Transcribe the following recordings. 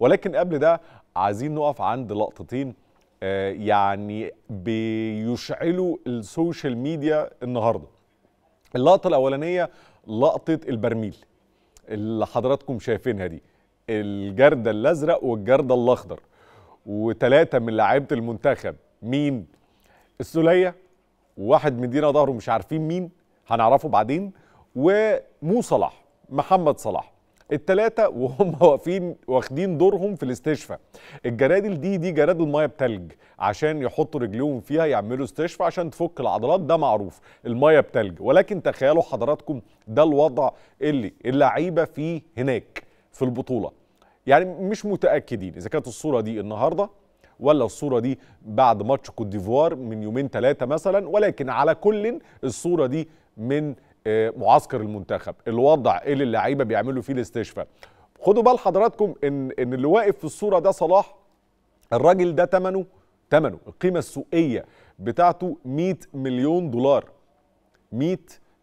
ولكن قبل ده عايزين نقف عند لقطتين آه، يعني بيشعلوا السوشيال ميديا النهارده اللقطه الاولانيه لقطه البرميل اللي حضراتكم شايفينها دي الجردة الأزرق والجردة الأخضر وتلاتة من لعيبة المنتخب مين؟ السولية وواحد من دينا ظهره مش عارفين مين هنعرفه بعدين ومو صلاح محمد صلاح الثلاثه وهم واقفين واخدين دورهم في الاستشفاء الجرادل دي دي جرادل ميه بتلج عشان يحطوا رجليهم فيها يعملوا استشفاء عشان تفك العضلات ده معروف الميه بتلج ولكن تخيلوا حضراتكم ده الوضع اللي اللعيبه فيه هناك في البطوله يعني مش متاكدين اذا كانت الصوره دي النهارده ولا الصوره دي بعد ماتش كوت ديفوار من يومين ثلاثه مثلا ولكن على كل الصوره دي من معسكر المنتخب الوضع اللي اللعيبه بيعملوا فيه الاستشفاء خدوا بال حضراتكم ان ان اللي واقف في الصوره ده صلاح الراجل ده تمنه تمنه القيمه السوقيه بتاعته 100 مليون دولار 100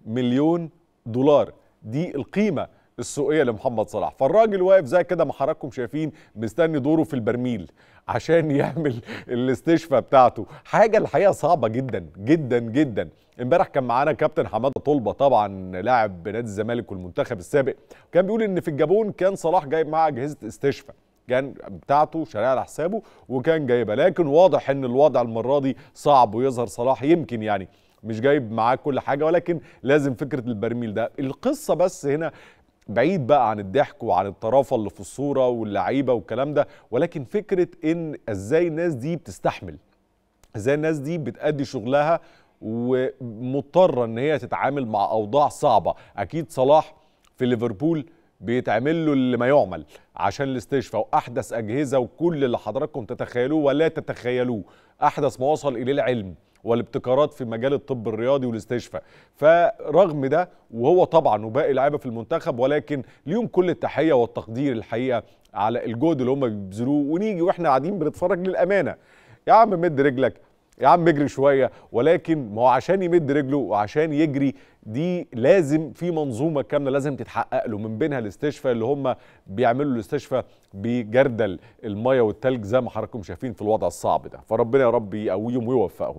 مليون دولار دي القيمه السوقيه لمحمد صلاح فالراجل واقف زي كده ما حضراتكم شايفين مستني دوره في البرميل عشان يعمل الاستشفاء بتاعته حاجه الحقيقه صعبه جدا جدا جدا امبارح كان معانا كابتن حماده طلبه طبعا لاعب نادي الزمالك والمنتخب السابق كان بيقول ان في الجابون كان صلاح جايب معاه اجهزه استشفاء كان بتاعته شاريها على حسابه وكان جايبها لكن واضح ان الوضع المره دي صعب ويظهر صلاح يمكن يعني مش جايب معاه كل حاجه ولكن لازم فكره البرميل ده القصه بس هنا بعيد بقى عن الضحك وعن الطرافه اللي في الصوره واللعيبه والكلام ده ولكن فكره ان ازاي الناس دي بتستحمل ازاي الناس دي بتأدي شغلها ومضطره ان هي تتعامل مع اوضاع صعبه اكيد صلاح في ليفربول بيتعمل له اللي ما يعمل عشان الاستشفاء واحدث اجهزه وكل اللي حضراتكم تتخيلوه ولا تتخيلوه احدث ما وصل اليه العلم والابتكارات في مجال الطب الرياضي والاستشفاء فرغم ده وهو طبعا وباقي لعيبه في المنتخب ولكن ليهم كل التحيه والتقدير الحقيقه على الجهد اللي هم بيبذلوه ونيجي واحنا قاعدين بنتفرج للامانه يا عم مد رجلك يا عم اجري شويه ولكن ما هو عشان يمد رجله وعشان يجري دي لازم في منظومه كامله لازم تتحقق له من بينها الاستشفاء اللي هم بيعملوا الاستشفاء بجردل الميه والتلج زي ما حضراتكم شايفين في الوضع الصعب ده فربنا يا رب يقويهم ويوفقهم